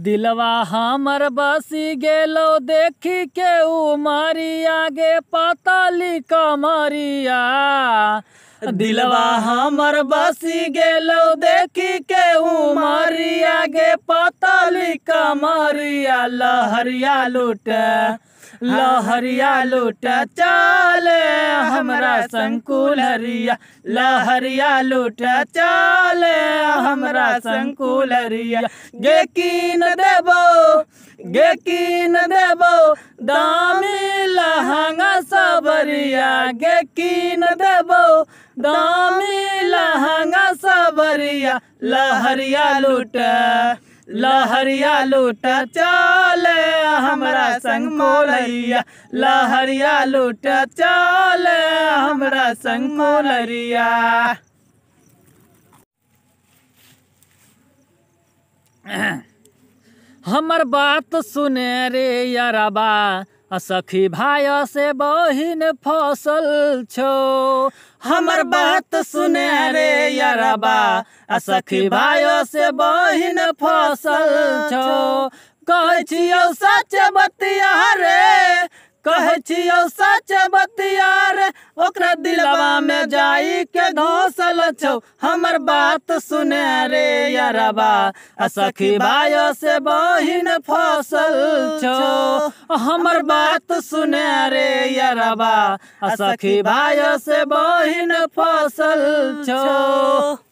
दिलवा हमर बसी गेलो देखी के उ मारी आगे पाताली कमरिया दिलवा हमर बसी गेलो देखी के उ मारी आगे पाताली कमरिया लहरिया लूट लहरिया लूट चाले संकुल हरिया लहरिया लूट चाल हमरा संकुल हरिया गे कीन देबो गे कीन देबो दामी लहंगा सबरिया गे कीन देबो दामी लहंगा सबरिया लहरिया लूट लहरिया लूटा चाल हमरा संग मोलरिया लहरिया लूट चल हमरा संग मोलरिया हमर बात सुने रे यारबा सखी भाय से बहिन फसल छो हमर बात सुने रे यारबा सखी भाय से बहिन फसल छो कहे छियो सच बतिया रे कहे सच बतिया रे ओकरा दिलवा में जाई के घोसल छौ हमर बात सुने रे यारबा सखी भाई से बहिन फसल छौ हमर बात सुने रे यारबा सखी भाई से बहिन फसल छौ